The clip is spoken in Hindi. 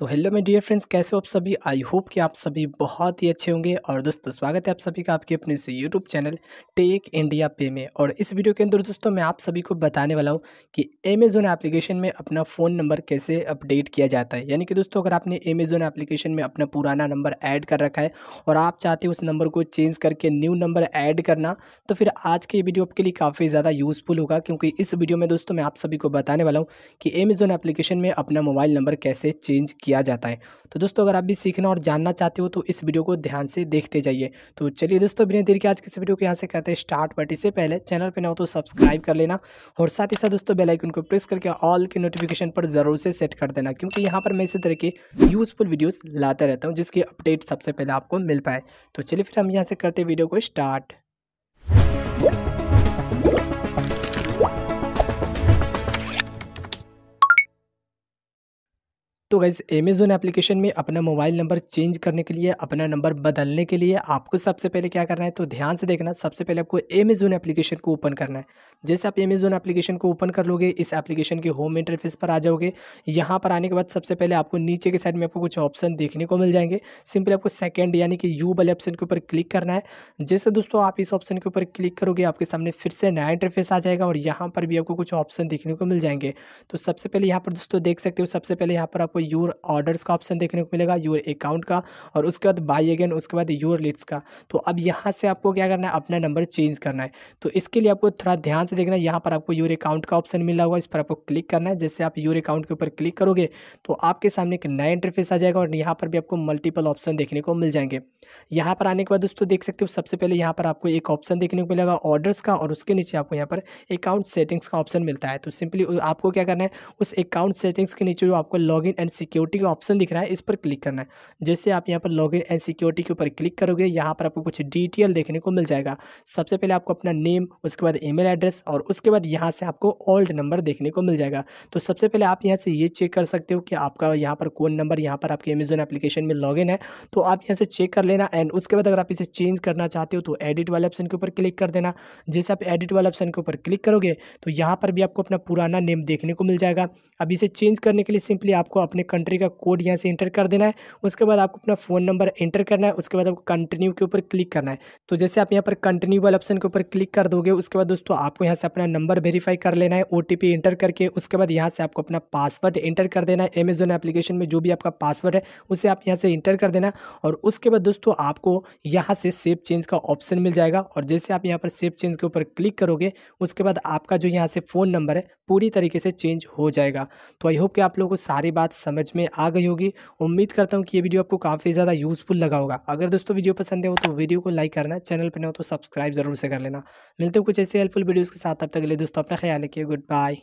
तो हेलो मेरे डियर फ्रेंड्स कैसे हो आप सभी आई होप कि आप सभी बहुत ही अच्छे होंगे और दोस्तों स्वागत है आप सभी का आपके अपने से यूट्यूब चैनल टेक इंडिया पे में और इस वीडियो के अंदर दोस्तों मैं आप सभी को बताने वाला हूँ कि अमेज़ोन एप्लीकेशन में अपना फ़ोन नंबर कैसे अपडेट किया जाता है यानी कि दोस्तों अगर आपने अमेज़ोन एप्लीकेशन में अपना पुराना नंबर ऐड कर रखा है और आप चाहते हो उस नंबर को चेंज करके न्यू नंबर ऐड करना तो फिर आज के वीडियो आपके लिए काफ़ी ज़्यादा यूज़फुल होगा क्योंकि इस वीडियो में दोस्तों मैं आप सभी को बताने वाला हूँ कि अमेज़ोन एप्लीकेशन में अपना मोबाइल नंबर कैसे चेंज किया किया जाता है तो दोस्तों अगर आप भी सीखना और जानना चाहते हो तो इस वीडियो को ध्यान से देखते जाइए तो चलिए दोस्तों बिना देर के आज किस वीडियो को यहाँ से कहते हैं स्टार्ट बट इससे पहले चैनल पर ना हो तो सब्सक्राइब कर लेना और साथ ही साथ दोस्तों बेलाइकन को प्रेस करके ऑल के नोटिफिकेशन पर ज़रूर से सेट कर देना क्योंकि यहाँ पर मैं इसी तरह के यूज़फुल वीडियोज़ लाता रहता हूँ जिसकी अपडेट सबसे पहले आपको मिल पाए तो चलिए फिर हम यहाँ से करते वीडियो को स्टार्ट तो गैज़ अमेज़ोन एप्लीकेशन में अपना मोबाइल नंबर चेंज करने के लिए अपना नंबर बदलने के लिए आपको सबसे पहले क्या करना है तो ध्यान से देखना सबसे पहले आपको अमेज़ोन एप्लीकेशन को ओपन करना है जैसे आप अमेज़ोन एप्लीकेशन को ओपन कर लोगे इस एप्लीकेशन के होम इंटरफेस पर आ जाओगे यहाँ पर आने के बाद सबसे पहले आपको नीचे के साइड में आपको कुछ ऑप्शन देखने को मिल जाएंगे सिंपली आपको सेकेंड यानी कि यू वाले ऑप्शन के ऊपर क्लिक करना है जैसे दोस्तों आप इस ऑप्शन के ऊपर क्लिक करोगे आपके सामने फिर से नया इंटरफेस आ जाएगा और यहाँ पर भी आपको कुछ ऑप्शन देखने को मिल जाएंगे तो सबसे पहले यहाँ पर दोस्तों देख सकते हो सबसे पहले यहाँ पर आपको योर यूर ऑर्डर्स का ऑप्शन देखने को मिलेगा यूर अकाउंट का और उसके बाद बाई अगेन उसके बाद यूर लिट्स का तो अब यहाँ से आपको क्या करना है अपना नंबर चेंज करना है तो इसके लिए आपको थोड़ा ध्यान से देखना है यहाँ पर आपको यूर अकाउंट का ऑप्शन मिला होगा इस पर आपको क्लिक करना है जैसे आप यूर अकाउंट के ऊपर क्लिक करोगे तो आपके सामने एक नया इंटरफेस आ जाएगा और यहाँ पर भी आपको मल्टीपल ऑप्शन देखने को मिल जाएंगे यहाँ पर आने के बाद दोस्तों देख सकते हो सबसे पहले यहाँ पर आपको एक ऑप्शन देखने को मिलेगा ऑर्डर्स का और उसके नीचे आपको यहाँ पर अकाउंट सेटिंग्स का ऑप्शन मिलता है तो सिंपली आपको क्या करना है उस अकाउंट सेटिंग्स के नीचे जो आपको लॉगिन एंड सिक्योरिटी का ऑप्शन दिख रहा है इस पर क्लिक करना है जैसे आप यहाँ पर लॉगिन एंड सिक्योरिटी के ऊपर क्लिक करोगे यहाँ पर आपको कुछ डिटेल देखने को मिल जाएगा सबसे पहले आपको अपना नेम उसके बाद ई एड्रेस और उसके बाद यहाँ से आपको ओल्ड नंबर देखने को मिल जाएगा तो सबसे पहले आप यहाँ से ये चेक कर सकते हो कि आपका यहाँ पर कौन नंबर यहाँ पर आपके अमेजोन एप्लीकेशन में लॉग है तो आप यहाँ से चेक कर लेना एंड उसके बाद अगर आप इसे चेंज करना चाहते हो तो एडिट वाले ऑप्शन के ऊपर क्लिक कर देना जैसे आप एडिट वाले ऑप्शन के ऊपर क्लिक करोगे तो यहाँ पर भी आपको अपना पुराना नेम देखने को मिल जाएगा अब इसे चेंज करने के लिए सिंपली आपको अपने कंट्री का कोड यहाँ से इंटर कर देना है उसके बाद आपको अपना फ़ोन नंबर इंटर करना है उसके बाद आपको कंटिन्यू के ऊपर क्लिक करना है तो जैसे आप यहाँ पर कंटिन्यू वाले ऑप्शन के ऊपर क्लिक कर दोगे उसके बाद दोस्तों आपको यहाँ से अपना नंबर वेरीफाई कर लेना है ओ एंटर करके उसके बाद यहाँ से आपको अपना पासवर्ड इंटर कर देना है अमेजोन एप्लीकेशन में जो भी आपका पासवर्ड है उसे आप यहाँ से इंटर कर देना और उसके बाद दोस्तों दोस्तों आपको यहाँ से सेव चेंज का ऑप्शन मिल जाएगा और जैसे आप यहाँ पर सेव चेंज के ऊपर क्लिक करोगे उसके बाद आपका जो यहाँ से फ़ोन नंबर है पूरी तरीके से चेंज हो जाएगा तो आई होप कि आप लोगों को सारी बात समझ में आ गई होगी उम्मीद करता हूँ कि ये वीडियो आपको काफ़ी ज़्यादा यूज़फुल लगा होगा अगर दोस्तों वीडियो पसंद है तो वीडियो को लाइक करना चैनल पर ना हो तो सब्सक्राइब जरूर से कर लेना मिलते हो कुछ ऐसे हेल्पफुल वीडियोज़ के साथ तब तक ले दोस्तों अपना ख्याल रखिए गुड बाय